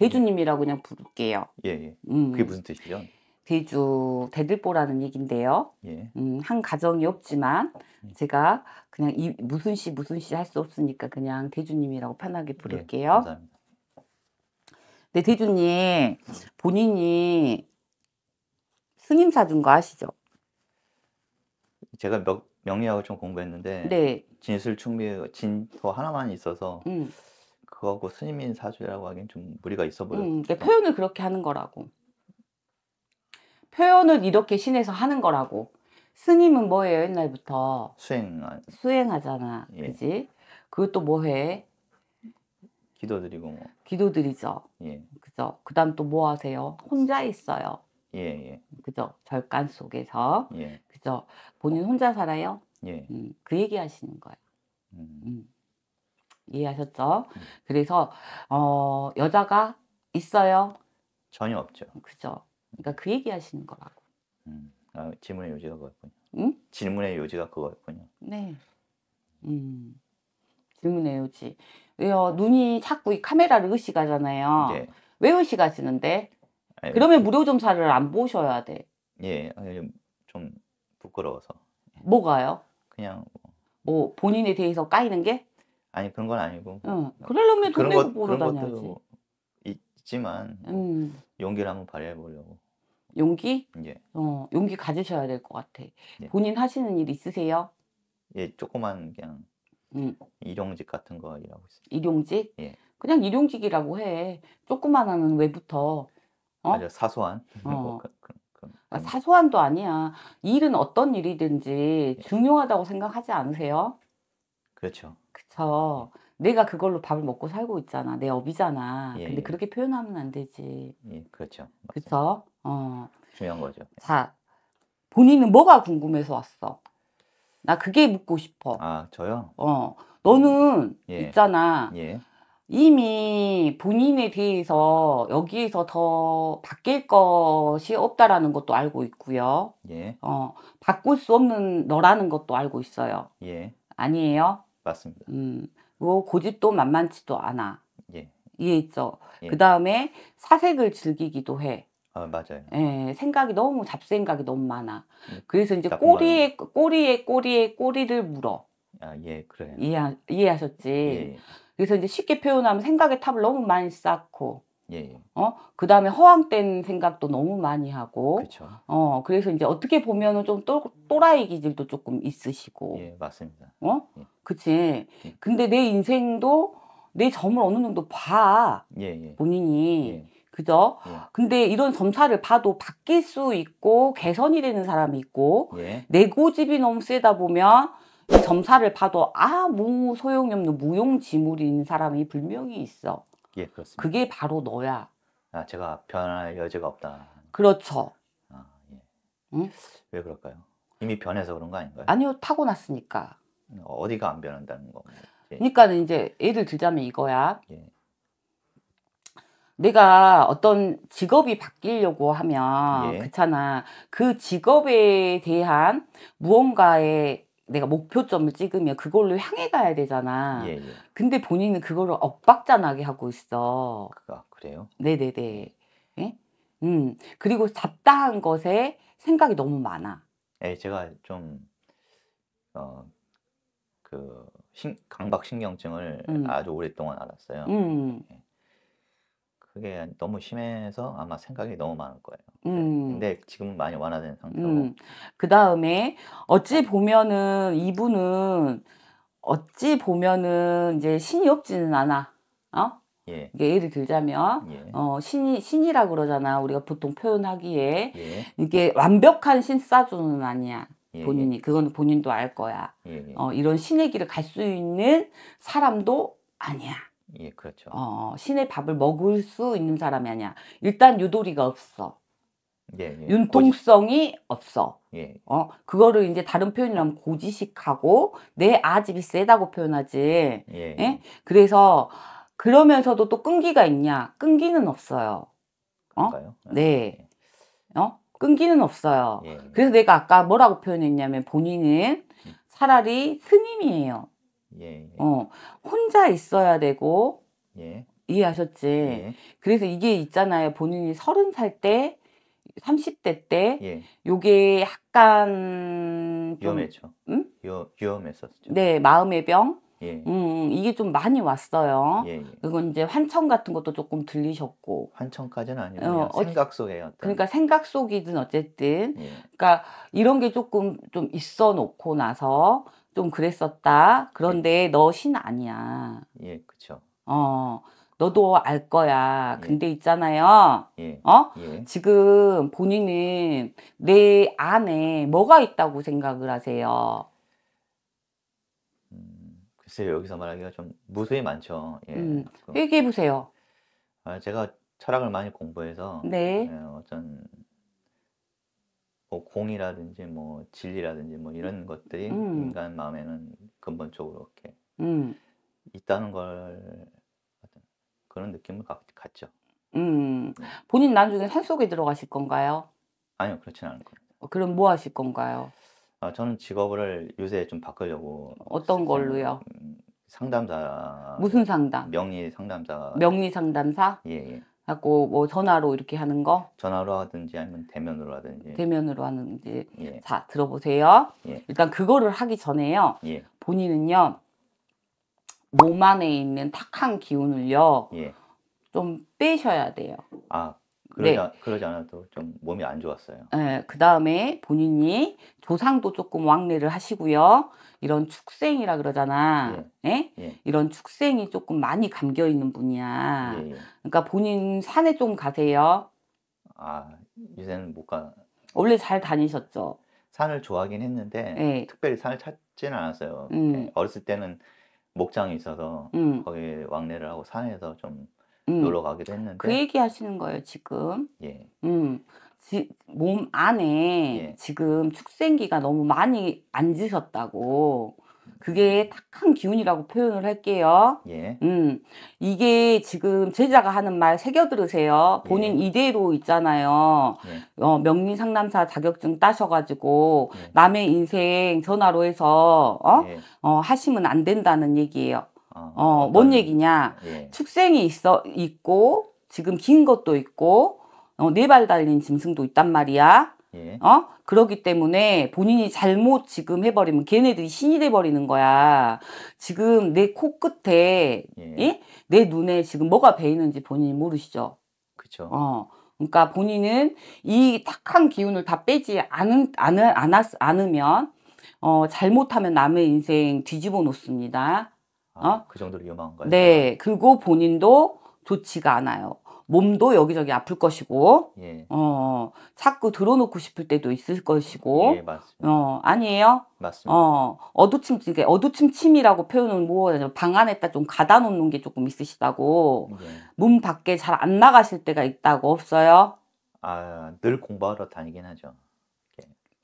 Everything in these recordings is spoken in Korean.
대주님이라고 그냥 부를게요. 예, 예. 음. 그게 무슨 뜻이죠? 대주 대들보라는 얘긴데요. 예. 음, 한 가정이 없지만 음. 제가 그냥 이 무슨 씨 무슨 씨할수 없으니까 그냥 대주님이라고 편하게 예, 부를게요. 예, 감사합니다. 네, 대주님 본인이 스님 사준 거 아시죠? 제가 명, 명리학을 좀 공부했는데 네. 진술 충미 진서 하나만 있어서 음. 그거하고 스님인 사주라고 하긴 좀 무리가 있어 보여. 음, 그러니까 표현을 그렇게 하는 거라고. 표현을 이렇게 신에서 하는 거라고. 스님은 뭐예요 옛날부터? 수행 아, 수행하잖아, 예. 그지? 그것도 뭐해? 기도드리고 뭐. 기도드리죠. 예. 그죠. 그다음 또 뭐 하세요? 혼자 있어요. 예, 예. 그죠. 절간 속에서. 예. 그죠. 본인 혼자 살아요? 예. 음, 그 얘기 하시는 거예요. 음. 음. 이해하셨죠? 그래서 어, 여자가 있어요? 전혀 없죠. 그죠. 그러니까 그 얘기 하시는 거라고. 음. 아, 질문의 요지가 그거였군요. 응? 질문의 요지가 그거였군요. 네. 음. 질문의 요지. 왜요? 눈이 자꾸 이 카메라를 의식하잖아요. 네. 왜 의식하시는데? 아니, 그러면 무료 점사를 안 보셔야 돼. 예, 좀 부끄러워서. 뭐가요? 그냥 뭐, 뭐 본인에 대해서 까이는 게? 아니 그런 건 아니고. 어. 그러려면 돈 내고 보러 다녀야지. 있지만 뭐 음. 용기를 한번 발휘해 보려고. 용기? 예. 어, 용기 가지셔야 될 것 같아. 예. 본인 하시는 일 있으세요? 예, 조그만 그냥 음. 일용직 같은 거 일하고 있어요. 일용직? 예. 그냥 일용직이라고 해. 조그만 하는 왜부터. 어? 아니 사소한. 어. 뭐 그, 그, 그, 아, 뭐. 사소한도 아니야. 일은 어떤 일이든지 예. 중요하다고 생각하지 않으세요? 그렇죠. 가서 내가 그걸로 밥을 먹고 살고 있잖아. 내 업이잖아. 예, 근데 예. 그렇게 표현하면 안 되지. 예, 그렇죠. 그렇죠. 어. 중요한 거죠. 예. 자, 본인은 뭐가 궁금해서 왔어? 나 그게 묻고 싶어. 아, 저요? 어. 너는 예. 있잖아. 예. 이미 본인에 대해서 여기에서 더 바뀔 것이 없다라는 것도 알고 있고요. 예. 어, 바꿀 수 없는 너라는 것도 알고 있어요. 예. 아니에요? 맞습니다. 음, 뭐 고집도 만만치도 않아. 예. 이해했죠. 예. 그 다음에 사색을 즐기기도 해. 아 맞아요. 예, 생각이 너무 잡생각이 너무 많아. 음, 그래서 이제 꼬리에 꼬리에 꼬리에 꼬리를 물어. 아예 그래요. 이해 이해하셨지. 예. 그래서 이제 쉽게 표현하면 생각의 탑을 너무 많이 쌓고 예, 예. 어? 그 다음에 허황된 생각도 너무 많이 하고. 그쵸. 그렇죠. 어, 그래서 이제 어떻게 보면은 좀 또, 또라이 기질도 조금 있으시고. 예, 맞습니다. 어? 예. 그치. 예. 근데 내 인생도 내 점을 어느 정도 봐. 예, 예. 본인이. 예. 그죠? 근데 이런 점사를 봐도 바뀔 수 있고, 개선이 되는 사람이 있고, 내 고집이 너무 세다 보면, 점사를 봐도 아무 소용이 없는 무용지물인 사람이 분명히 있어. 예, 그렇습니다. 그게 바로 너야. 아, 제가 변할 여지가 없다. 그렇죠. 아, 예. 응? 왜 그럴까요? 이미 변해서 그런 거 아닌가요? 아니요, 타고났으니까. 음, 어디가 안 변한다는 거. 그러니까 이제 예를 들자면 이거야. 예. 내가 어떤 직업이 바뀌려고 하면 예. 그렇잖아. 그 직업에 대한 무언가의 내가 목표점을 찍으면 그걸로 향해 가야 되잖아. 예, 예. 근데 본인은 그거를 엇박자나게 하고 있어. 아, 그래요? 네네네. 예? 음. 그리고 잡다한 것에 생각이 너무 많아. 예, 제가 좀, 어, 그, 신, 강박신경증을 음. 아주 오랫동안 알았어요. 음. 예. 그게 너무 심해서 아마 생각이 너무 많을 거예요. 네. 음. 근데 지금은 많이 완화된 상태고. 음. 그 다음에 어찌 네. 보면은 이분은 어찌 보면은 이제 신이 없지는 않아. 어? 예. 이게 예를 들자면 예. 어, 신이 신이라 그러잖아. 우리가 보통 표현하기에 예. 이게 완벽한 신사주는 아니야. 예, 예. 본인이 그건 본인도 알 거야. 예, 어, 이런 신의 길을 갈 수 있는 사람도 아니야. 예, 그렇죠. 어, 어, 신의 밥을 먹을 수 있는 사람이 아니야. 일단 유도리가 없어. 예, 예. 윤통성이 고지... 없어. 예. 어, 그거를 이제 다른 표현이라면 고지식하고 내 아집이 세다고 표현하지. 예, 예. 예? 그래서 그러면서도 또 끈기가 있냐? 끈기는 없어요. 어? 그 네. 예. 어? 끈기는 없어요. 예, 그래서 내가 아까 뭐라고 표현했냐면 본인은 음. 차라리 스님이에요. 예, 예. 어, 혼자 있어야 되고 예. 이해하셨지? 예. 그래서 이게 있잖아요. 본인이 서른 살 때, 3 0대 때, 예. 요게 약간 좀, 위험했죠. 응? 요, 위험했었죠. 네, 마음의 병. 예. 음, 음, 이게 좀 많이 왔어요. 예, 예. 그건 이제 환청 같은 것도 조금 들리셨고. 환청까지는 아니고 어, 생각 속에 어떤. 그러니까 생각 속이든 어쨌든. 예. 그러니까 이런 게 조금 좀 있어 놓고 나서 좀 그랬었다. 그런데 예. 너신 아니야. 예, 그렇 어. 너도 알 거야. 근데 예. 있잖아요. 예. 어? 예. 지금 본인은 내 안에 뭐가 있다고 생각을 하세요? 음, 글쎄요, 여기서 말하기가 좀 무수히 많죠. 예. 음, 그 얘기해 보세요. 아, 제가 철학을 많이 공부해서 네. 예, 어떤 뭐 공이라든지 뭐 진리라든지 뭐 이런 음. 것들이 음. 인간 마음에는 근본적으로 이렇게 음. 있다는 걸 그런 느낌을 갖, 죠 음. 네. 본인 나중에 산 속에 들어가실 건가요? 아니요, 그렇진 않을 겁니다. 어, 그럼 뭐 하실 건가요? 아, 저는 직업을 요새 좀 바꾸려고 어떤 걸로요? 상담사 무슨 상담? 명리 상담사 명리 상담사? 예. 예. 하고 뭐 전화로 이렇게 하는 거? 전화로 하든지 아니면 대면으로 하든지. 대면으로 하는지. 예. 자, 들어보세요. 예. 일단 그거를 하기 전에요. 예. 본인은요. 몸 안에 있는 탁한 기운을요. 예. 좀 빼셔야 돼요. 아, 네. 그러지, 네. 그러지 않아도 좀 몸이 안 좋았어요. 네, 예, 그 다음에 본인이 조상도 조금 왕래를 하시고요. 이런 축생이라 그러잖아. 예. 네? 예? 이런 축생이 조금 많이 감겨 있는 분이야. 예, 예. 그러니까 본인 산에 좀 가세요. 아, 요새는 못 가. 원래 잘 다니셨죠? 산을 좋아하긴 했는데 예. 특별히 산을 찾지는 않았어요. 음. 어렸을 때는 목장이 있어서 음. 거기 왕래를 하고 산에서 좀 음. 놀러 가기도 했는데 그 얘기 하시는 거예요 지금. 예. 음. 지, 몸 안에 예. 지금 축생기가 너무 많이 앉으셨다고 그게 음. 탁한 기운이라고 표현을 할게요. 예. 음, 이게 지금 제자가 하는 말 새겨 들으세요. 본인 예. 이대로 있잖아요. 예. 어, 명리 상담사 자격증 따셔가지고 예. 남의 인생 전화로 해서 어? 예. 어, 하시면 안 된다는 얘기예요. 어, 어뭔 얘기냐? 예. 축생이 있어 있고 지금 긴 것도 있고 어, 네발 달린 짐승도 있단 말이야. 예. 어? 그러기 때문에 본인이 잘못 지금 해버리면 걔네들이 신이 돼버리는 거야. 지금 내 코끝에, 예. 예? 내 눈에 지금 뭐가 베이는지 본인이 모르시죠? 그죠. 어. 그러니까 본인은 이 탁한 기운을 다 빼지 않은, 않은, 않았, 않으면, 어, 잘못하면 남의 인생 뒤집어 놓습니다. 어? 그 정도로 위험한가요? 네, 그리고 본인도 좋지가 않아요. 몸도 여기저기 아플 것이고, 예. 어, 자꾸 들어놓고 싶을 때도 있을 것이고, 예, 어, 아니에요? 맞습니다. 어, 어두침, 그러 어두침침이라고 표현은 뭐, 방 안에다 좀 가다 놓는 게 조금 있으시다고, 예. 문 밖에 잘 안 나가실 때가 있다고 없어요? 아, 늘 공부하러 다니긴 하죠.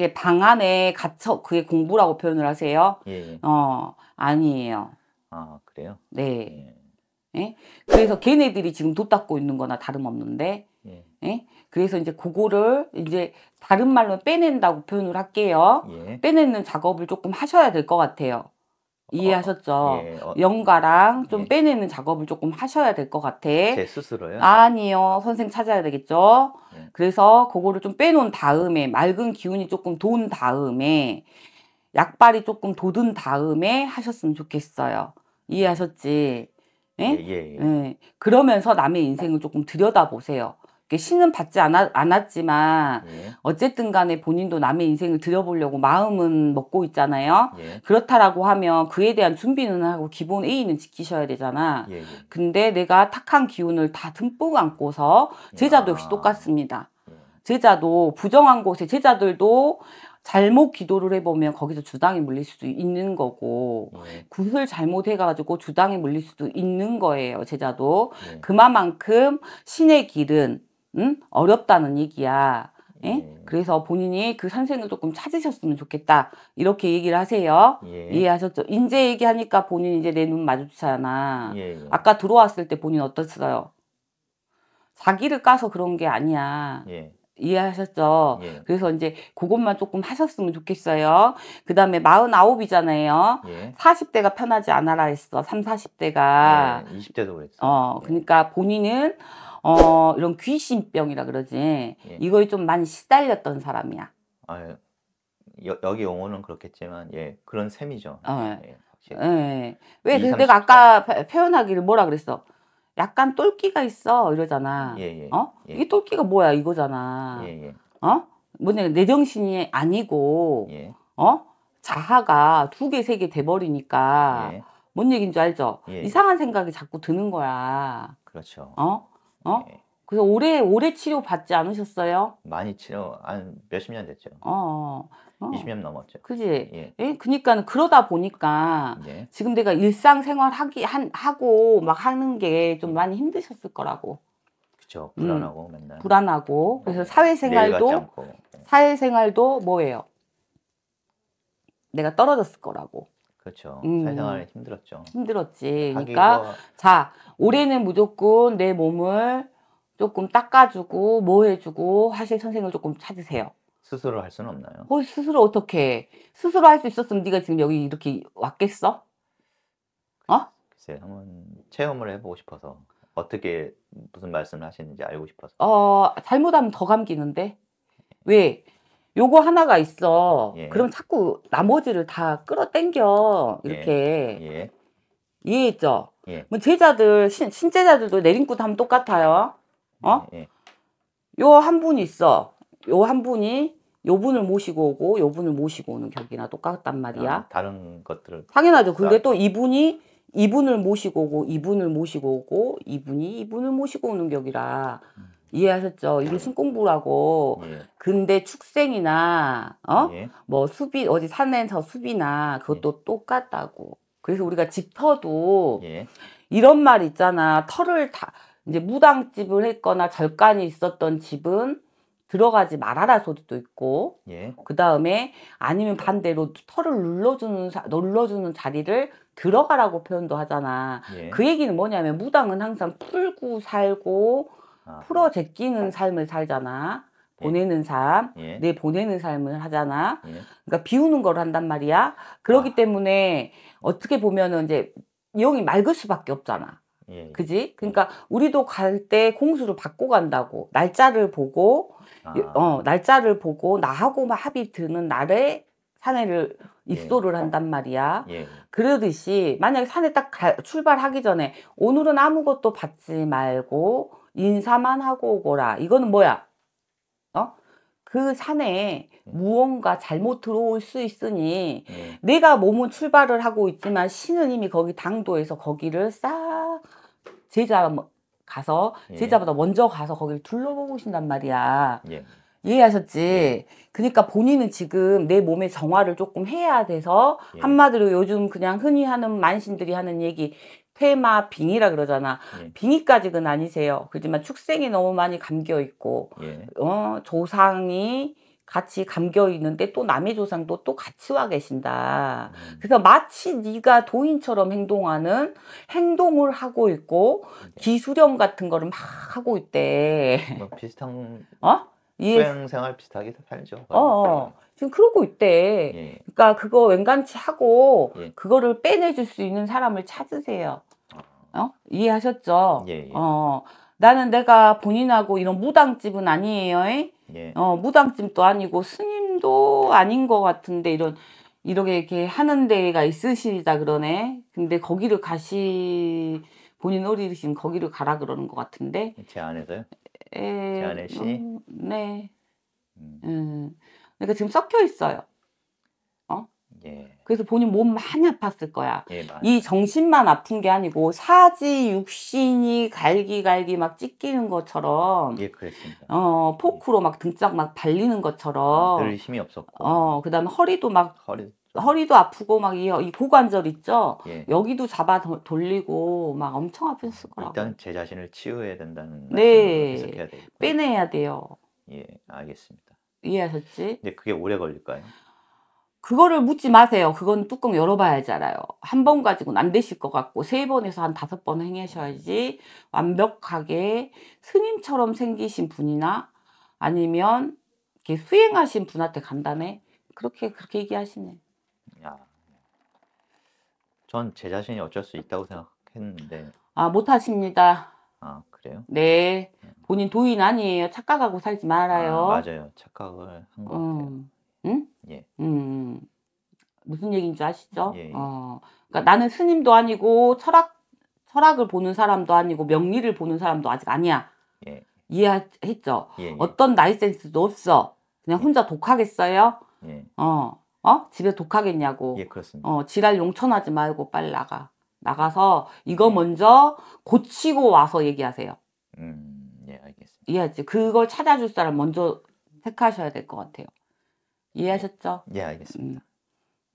예. 이방 안에 갇혀, 그게 공부라고 표현을 하세요? 예. 예. 어, 아니에요. 아 그래요? 네. 예. 예? 그래서 걔네들이 지금 돋닦고 있는 거나 다름없는데 예. 예? 그래서 이제 그거를 이제 다른 말로 빼낸다고 표현을 할게요. 예. 빼내는 작업을 조금 하셔야 될 것 같아요. 어, 이해하셨죠? 어, 예, 어, 영가랑 좀 예. 빼내는 작업을 조금 하셔야 될 것 같아. 제 스스로요? 아니요. 선생 찾아야 되겠죠? 예. 그래서 그거를 좀 빼놓은 다음에, 맑은 기운이 조금 돈 다음에, 약발이 조금 돋은 다음에 하셨으면 좋겠어요. 이해하셨지? 예? 예, 예, 예. 그러면서 남의 인생을 조금 들여다보세요. 신은 받지 않았, 않았지만 예. 어쨌든 간에 본인도 남의 인생을 들여보려고 마음은 먹고 있잖아요. 예. 그렇다라고 하면 그에 대한 준비는 하고 기본 A는 지키셔야 되잖아. 예, 근데 내가 탁한 기운을 다 듬뿍 안고서 제자도 역시 똑같습니다. 제자도 부정한 곳에 제자들도 잘못 기도를 해보면 거기서 주당이 물릴 수도 있는 거고 네. 구슬 잘못해가지고 주당이 물릴 수도 있는 거예요 제자도 네. 그만큼 신의 길은 음? 어렵다는 얘기야 예? 네. 그래서 본인이 그선생을 조금 찾으셨으면 좋겠다 이렇게 얘기를 하세요 예. 이해하셨죠 인제 얘기하니까 본인 이제 내 눈 마주치잖아 예, 예. 아까 들어왔을 때 본인 어땠어요 자기를 까서 그런 게 아니야 예. 이해하셨죠? 예. 그래서 이제 그것만 조금 하셨으면 좋겠어요. 그 다음에 49이잖아요. 예. 40대가 편하지 않아라 했어. 3, 0 40대가. 예. 20대도 그랬어. 어, 예. 그러니까 본인은, 어, 이런 귀신병이라 그러지. 예. 이거에 좀 많이 시달렸던 사람이야. 아, 여, 여기 용어는 그렇겠지만, 예, 그런 셈이죠. 어. 예. 예. 왜 2, 내가 아까 표현하기를 뭐라 그랬어? 약간 똘끼가 있어 이러잖아. 예, 예, 어? 예. 이게 똘끼가 뭐야 이거잖아. 예, 예. 어? 뭐냐 내 정신이 아니고 예. 어? 자하가두 개 세 개 돼버리니까 뭔얘긴인줄 알죠? 이상한 생각이 자꾸 드는 거야. 그렇죠. 어? 어? 그래서 오래 오래 치료 받지 않으셨어요? 많이 치료 한 몇십 년 됐죠. 어. 어. 어. 20년 넘었죠. 그지? 예. 예? 그니까 그러다 보니까 예. 지금 내가 일상생활 하기 한 하고 막 하는 게좀 음. 많이 힘드셨을 거라고. 그죠 불안하고 음. 맨날. 불안하고 그래서 네. 사회생활도 네. 사회생활도 뭐예요? 내가 떨어졌을 거라고. 그렇죠. 음. 사회생활 힘들었죠. 힘들었지. 그러니까 뭐... 자 올해는 무조건 내 몸을 조금 닦아주고 뭐 해주고 화실 선생을 조금 찾으세요. 스스로 할 수는 없나요? 어, 스스로 어떻게 스스로 할 수 있었으면 네가 지금 여기 이렇게 왔겠어? 어? 글쎄 한번 체험을 해보고 싶어서 어떻게 무슨 말씀을 하시는지 알고 싶어서. 어 잘못하면 더 감기는데 왜? 요거 하나가 있어. 예. 그럼 자꾸 나머지를 다 끌어당겨 예. 이렇게 예. 예. 이해했죠? 뭐 제자들 신, 신제자들도 내린굿 하면 똑같아요. 어? 예, 예. 요한 분이 있어. 요 한 분이 요 분을 모시고 오고 요 분을 모시고 오는 격이나 똑같단 말이야. 아, 다른 것들을 당연하죠. 근데 또 이분이 이분을 모시고 오고 이분을 모시고 오고 이분이 이분을 모시고 오는 격이라 음. 이해하셨죠? 이게 신공부라고. 예. 근데 축생이나 어뭐 예. 수비 어디 산에서 수비나 그것도 예. 똑같다고. 그래서 우리가 집터도 예. 이런 말 있잖아. 털을 다 이제 무당집을 했거나 절간이 있었던 집은 들어가지 말아라 소리도 있고 예. 그 다음에 아니면 반대로 털을 눌러주는 눌러주는 자리를 들어가라고 표현도 하잖아. 예. 그 얘기는 뭐냐면 무당은 항상 풀고 살고 아. 풀어 제끼는 삶을 살잖아. 예. 보내는 삶, 예. 내 보내는 삶을 하잖아. 예. 그러니까 비우는 걸 한단 말이야. 그러기 아. 때문에 어떻게 보면은 이제 이 형이 맑을 수밖에 없잖아. 예, 예. 그지? 그러니까 우리도 갈 때 공수를 받고 간다고 날짜를 보고 아. 어 날짜를 보고 나하고 만 합이 드는 날에 사내를 예. 입소를 예. 한단 말이야. 예. 그러듯이 만약에 산에 딱 가, 출발하기 전에 오늘은 아무것도 받지 말고 인사만 하고 오거라. 이거는 뭐야? 어? 그 산에 음. 무언가 잘못 들어올 수 있으니 예. 내가 몸은 출발을 하고 있지만 신은 이미 거기 당도에서 거기를 싹 제자 뭐 가서 예. 제자보다 예. 먼저 가서 거기를 둘러보신단 말이야. 예. 이해하셨지? 예. 그러니까 본인은 지금 내 몸의 정화를 조금 해야 돼서 예. 한마디로 요즘 그냥 흔히 하는 만신들이 하는 얘기 퇴마 빙이라 그러잖아. 예. 빙의까지는 아니세요. 그렇지만 축생이 너무 많이 감겨 있고 예. 어, 조상이 같이 감겨 있는데 또 남의 조상도 또 같이 와 계신다. 음. 그래서 마치 네가 도인처럼 행동하는 행동을 하고 있고 음. 기수령 같은 거를 막 하고 있대. 뭐 비슷한 어? 수행 생활 비슷하게 살죠. 어, 어. 그러니까. 지금 그러고 있대. 예. 그러니까 그거 왠간치 하고 예. 그거를 빼내줄 수 있는 사람을 찾으세요. 아. 어? 이해하셨죠? 예, 예, 어. 나는 내가 본인하고 이런 무당집은 아니에요. 이? 예. 어, 무당찜도 아니고 스님도 아닌 것 같은데 이런 이렇게 이렇게 하는 데가 있으시다 그러네. 근데 거기를 가시 본인 어리신 거기를 가라 그러는 것 같은데. 제 아내서요? 에... 제 아내 씨. 어, 네. 음. 음. 그러니까 지금 섞여 있어요. 예. 그래서 본인 몸 많이 아팠을 거야. 예, 이 정신만 아픈 게 아니고 사지 육신이 갈기갈기 막 찢기는 것처럼 예, 그랬습니다. 어, 포크로 막 등짝 막 발리는 것처럼 아, 늘 힘이 없었고. 어, 그다음에 허리도 막 허리 허리도 아프고 막 이 고관절 있죠. 예. 여기도 잡아 도, 돌리고 막 엄청 아팠을 거라고. 일단 제 자신을 치유해야 된다는 네. 해야 빼내야 돼요. 예, 알겠습니다. 이해하셨지? 근데 그게 오래 걸릴까요? 그거를 묻지 마세요. 그건 뚜껑 열어봐야지 알아요. 한 번 가지고는 안 되실 것 같고 세 번에서 한 다섯 번 행하셔야지 완벽하게 스님처럼 생기신 분이나 아니면 이렇게 수행하신 분한테 간다네. 그렇게 그렇게 얘기하시네. 야, 전 제 자신이 어쩔 수 있다고 생각했는데. 아 못하십니다. 아 그래요? 네, 음. 본인 도인 아니에요. 착각하고 살지 말아요. 아, 맞아요, 착각을 한것 음. 같아요. 응? 예. 음. 무슨 얘기인 지 아시죠? 예, 예. 어. 그러니까 나는 스님도 아니고 철학 철학을 보는 사람도 아니고 명리를 보는 사람도 아직 아니야. 예. 이해했죠? 예, 예. 어떤 나이센스도 없어. 그냥 예. 혼자 독하겠어요? 어. 어? 집에 독하겠냐고. 예, 그렇습니다. 어, 지랄 용천하지 말고 빨리 나가. 나가서 이거 먼저 고치고 와서 얘기하세요. 음, 예, 알겠습니다. 이해했지? 그걸 찾아줄 사람 먼저 택하셔야 될 것 같아요. 이해하셨죠? 예, 알겠습니다. 음.